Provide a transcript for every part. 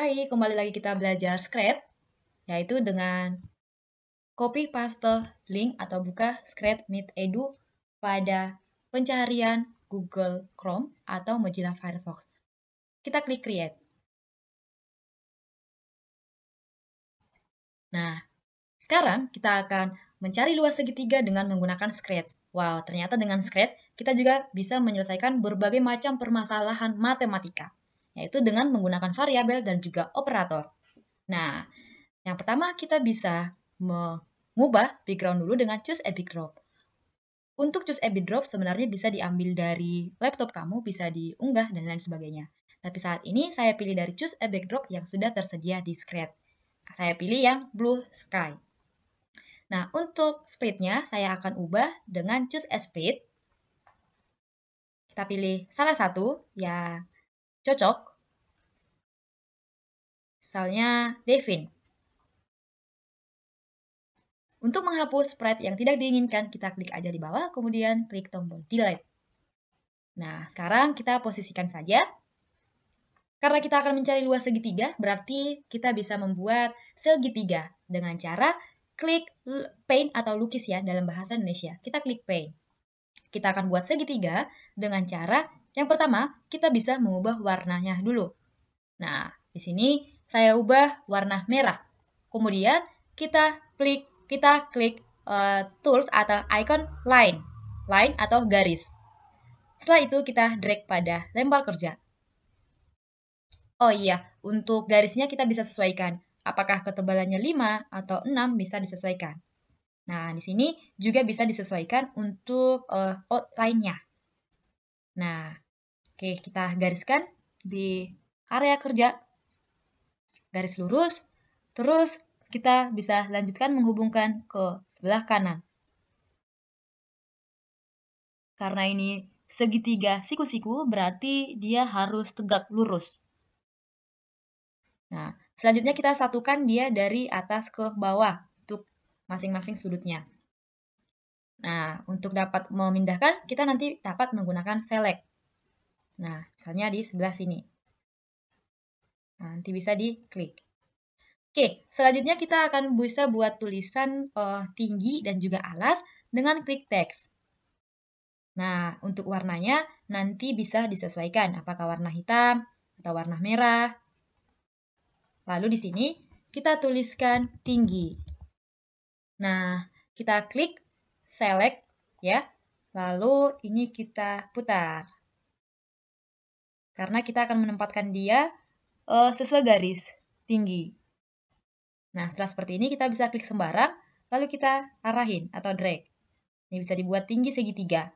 Hai, kembali lagi kita belajar Scratch, yaitu dengan copy paste link atau buka Scratch Meet Edu pada pencarian Google Chrome atau Mozilla Firefox. Kita klik create. Nah, sekarang kita akan mencari luas segitiga dengan menggunakan Scratch. Wow, ternyata dengan Scratch kita juga bisa menyelesaikan berbagai macam permasalahan matematika yaitu dengan menggunakan variabel dan juga operator. Nah, yang pertama kita bisa mengubah background dulu dengan choose a backdrop. Untuk choose a backdrop sebenarnya bisa diambil dari laptop kamu, bisa diunggah dan lain sebagainya. Tapi saat ini saya pilih dari choose a backdrop yang sudah tersedia di Scratch. Nah, saya pilih yang blue sky. Nah, untuk speednya saya akan ubah dengan choose a split. Kita pilih salah satu yang cocok misalnya Devin. Untuk menghapus spread yang tidak diinginkan, kita klik aja di bawah, kemudian klik tombol delete. Nah, sekarang kita posisikan saja. Karena kita akan mencari luas segitiga, berarti kita bisa membuat segitiga dengan cara klik paint atau lukis ya dalam bahasa Indonesia. Kita klik paint. Kita akan buat segitiga dengan cara yang pertama, kita bisa mengubah warnanya dulu. Nah, di sini saya ubah warna merah. Kemudian kita klik kita klik uh, tools atau icon line, line atau garis. Setelah itu kita drag pada lembar kerja. Oh iya, untuk garisnya kita bisa sesuaikan. Apakah ketebalannya 5 atau 6 bisa disesuaikan. Nah, di sini juga bisa disesuaikan untuk uh, outline-nya. Nah, oke kita gariskan di area kerja garis lurus, terus kita bisa lanjutkan menghubungkan ke sebelah kanan. Karena ini segitiga siku-siku berarti dia harus tegak lurus. Nah, selanjutnya kita satukan dia dari atas ke bawah untuk masing-masing sudutnya. Nah, untuk dapat memindahkan, kita nanti dapat menggunakan select. Nah, misalnya di sebelah sini. Nanti bisa diklik. Oke, selanjutnya kita akan bisa buat tulisan uh, tinggi dan juga alas dengan klik teks. Nah, untuk warnanya nanti bisa disesuaikan apakah warna hitam atau warna merah. Lalu di sini kita tuliskan tinggi. Nah, kita klik select ya. Lalu ini kita putar. Karena kita akan menempatkan dia uh, sesuai garis tinggi. Nah, setelah seperti ini kita bisa klik sembarang, lalu kita arahin atau drag. Ini bisa dibuat tinggi segitiga.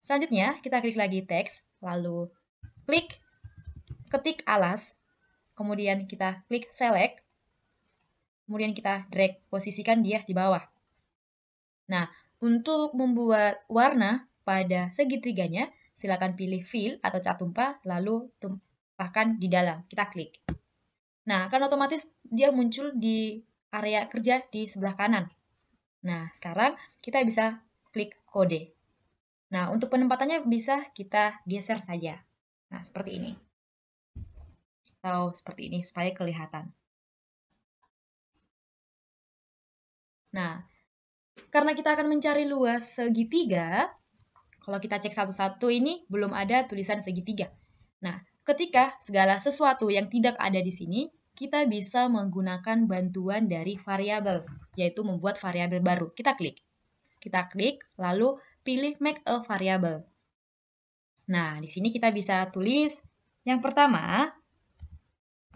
Selanjutnya, kita klik lagi teks, lalu klik ketik alas, kemudian kita klik select, kemudian kita drag, posisikan dia di bawah. Nah, untuk membuat warna pada segitiganya, silakan pilih fill atau cat tumpah, lalu bahkan di dalam. Kita klik. Nah, akan otomatis dia muncul di area kerja di sebelah kanan. Nah, sekarang kita bisa klik kode. Nah, untuk penempatannya bisa kita geser saja. Nah, seperti ini. Atau seperti ini, supaya kelihatan. Nah, karena kita akan mencari luas segitiga, kalau kita cek satu-satu ini belum ada tulisan segitiga. Nah, Ketika segala sesuatu yang tidak ada di sini, kita bisa menggunakan bantuan dari variabel, yaitu membuat variabel baru. Kita klik. Kita klik, lalu pilih make a variable. Nah, di sini kita bisa tulis yang pertama,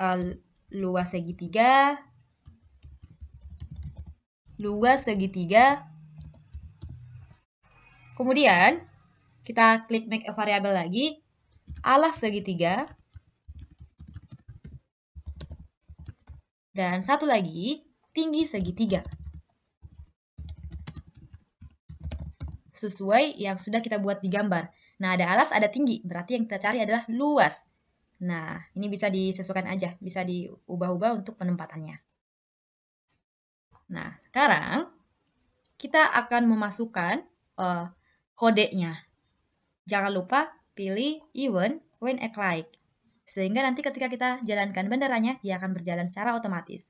eh, luas segitiga, luas segitiga. Kemudian kita klik make a variable lagi alas segitiga, dan satu lagi tinggi segitiga. Sesuai yang sudah kita buat di gambar. Nah, ada alas, ada tinggi. Berarti yang kita cari adalah luas. Nah, ini bisa disesuaikan aja. Bisa diubah-ubah untuk penempatannya. Nah, sekarang kita akan memasukkan uh, kodenya. Jangan lupa Pilih even when act like. Sehingga nanti ketika kita jalankan benderanya, dia akan berjalan secara otomatis.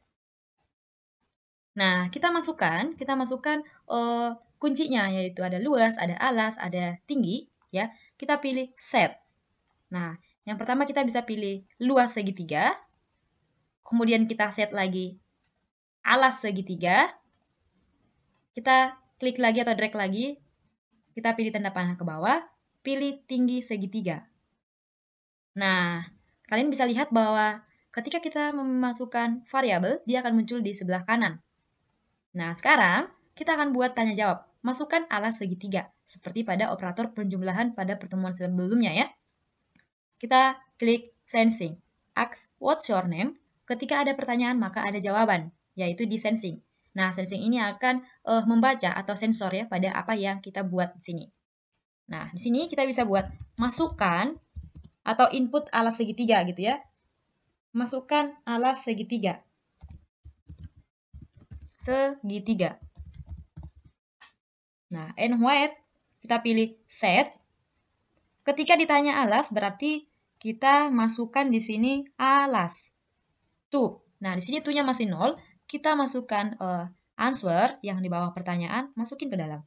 Nah, kita masukkan, kita masukkan uh, kuncinya yaitu ada luas, ada alas, ada tinggi, ya. Kita pilih set. Nah, yang pertama kita bisa pilih luas segitiga, kemudian kita set lagi alas segitiga, kita klik lagi atau drag lagi, kita pilih tanda panah ke bawah, pilih tinggi segitiga. Nah, kalian bisa lihat bahwa ketika kita memasukkan variabel, dia akan muncul di sebelah kanan. Nah, sekarang kita akan buat tanya jawab. Masukkan alas segitiga, seperti pada operator penjumlahan pada pertemuan sebelumnya ya. Kita klik sensing. Ask what's your name? Ketika ada pertanyaan, maka ada jawaban, yaitu di sensing. Nah, sensing ini akan uh, membaca atau sensor ya pada apa yang kita buat di sini. Nah, di sini kita bisa buat masukan atau input alas segitiga gitu ya. Masukkan alas segitiga. Segitiga. Nah, and white kita pilih set. Ketika ditanya alas berarti kita masukkan di sini alas. Tuh. Nah, di sini tuhnya masih nol, kita masukkan uh, answer yang di bawah pertanyaan, masukin ke dalam.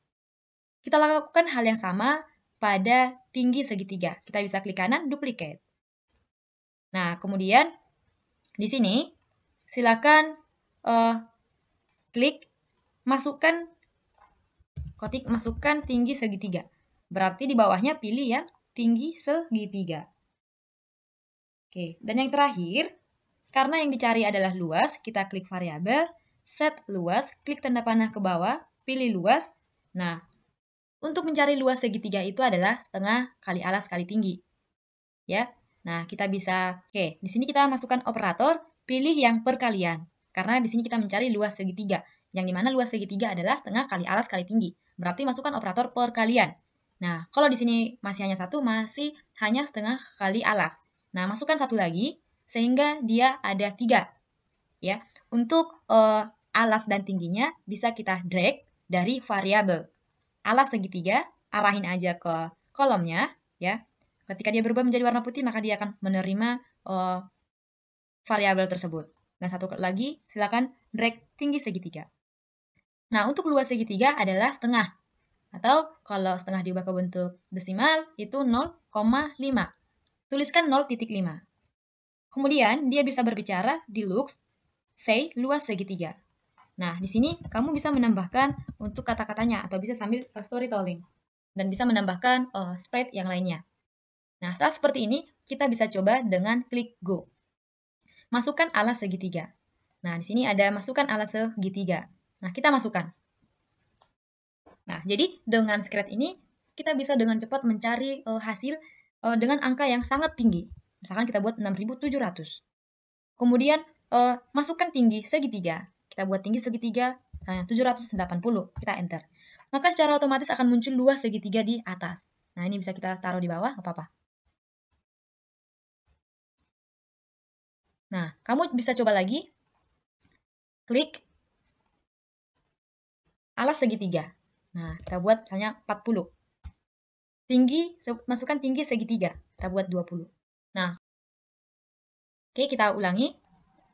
Kita lakukan hal yang sama pada tinggi segitiga. Kita bisa klik kanan duplicate. Nah, kemudian di sini silakan uh, klik masukkan kotik masukkan tinggi segitiga. Berarti di bawahnya pilih yang tinggi segitiga. Oke, dan yang terakhir, karena yang dicari adalah luas, kita klik variabel, set luas, klik tanda panah ke bawah, pilih luas. Nah, untuk mencari luas segitiga itu adalah setengah kali alas kali tinggi. Ya. Nah, kita bisa oke, di sini kita masukkan operator pilih yang perkalian karena di sini kita mencari luas segitiga yang dimana luas segitiga adalah setengah kali alas kali tinggi. Berarti masukkan operator perkalian. Nah, kalau di sini masih hanya satu, masih hanya setengah kali alas. Nah, masukkan satu lagi sehingga dia ada tiga. Ya, untuk uh, alas dan tingginya bisa kita drag dari variabel alas segitiga, arahin aja ke kolomnya ya. Ketika dia berubah menjadi warna putih maka dia akan menerima uh, variabel tersebut. Nah, satu lagi silakan drag tinggi segitiga. Nah, untuk luas segitiga adalah setengah. Atau kalau setengah diubah ke bentuk desimal itu 0,5. Tuliskan 0,5. Kemudian dia bisa berbicara di looks say luas segitiga. Nah, di sini kamu bisa menambahkan untuk kata-katanya atau bisa sambil eh, storytelling dan bisa menambahkan uh, spread yang lainnya. Nah, setelah seperti ini, kita bisa coba dengan klik go. Masukkan alas segitiga. Nah, di sini ada masukkan alas segitiga. Nah, kita masukkan. Nah, jadi dengan spread ini, kita bisa dengan cepat mencari uh, hasil uh, dengan angka yang sangat tinggi. Misalkan kita buat 6700. Kemudian, uh, masukkan tinggi segitiga. Kita buat tinggi segitiga, misalnya 780, kita enter. Maka secara otomatis akan muncul luas segitiga di atas. Nah, ini bisa kita taruh di bawah, nggak apa-apa. Nah, kamu bisa coba lagi. Klik alas segitiga. Nah, kita buat misalnya 40. Tinggi, masukkan tinggi segitiga. Kita buat 20. Nah, oke kita ulangi.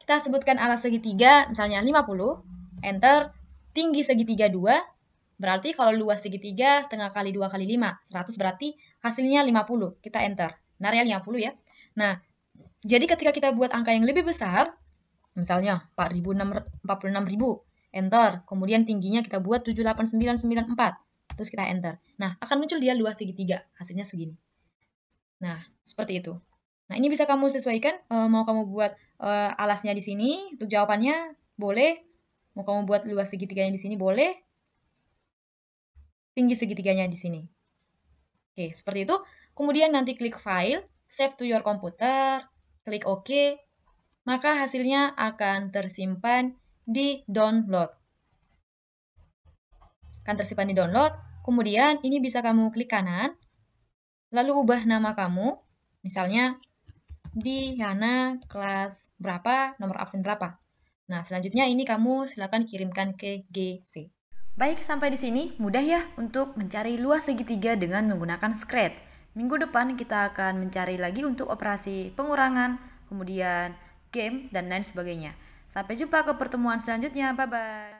Kita sebutkan alas segitiga, misalnya 50, enter, tinggi segitiga 2, berarti kalau luas segitiga setengah kali 2 kali 5, 100 berarti hasilnya 50, kita enter. Nah, real 50 ya. Nah, jadi ketika kita buat angka yang lebih besar, misalnya 46.000, enter, kemudian tingginya kita buat 78994, terus kita enter. Nah, akan muncul dia luas segitiga, hasilnya segini. Nah, seperti itu. Nah, ini bisa kamu sesuaikan uh, mau kamu buat uh, alasnya di sini untuk jawabannya boleh. Mau kamu buat luas segitiganya di sini boleh. Tinggi segitiganya di sini. Oke, seperti itu. Kemudian nanti klik file, save to your computer, klik OK. Maka hasilnya akan tersimpan di download. Akan tersimpan di download. Kemudian ini bisa kamu klik kanan, lalu ubah nama kamu Misalnya di Diana kelas berapa, nomor absen berapa. Nah, selanjutnya ini kamu silakan kirimkan ke GC. Baik, sampai di sini mudah ya untuk mencari luas segitiga dengan menggunakan skret. Minggu depan kita akan mencari lagi untuk operasi pengurangan, kemudian game, dan lain sebagainya. Sampai jumpa ke pertemuan selanjutnya. Bye-bye.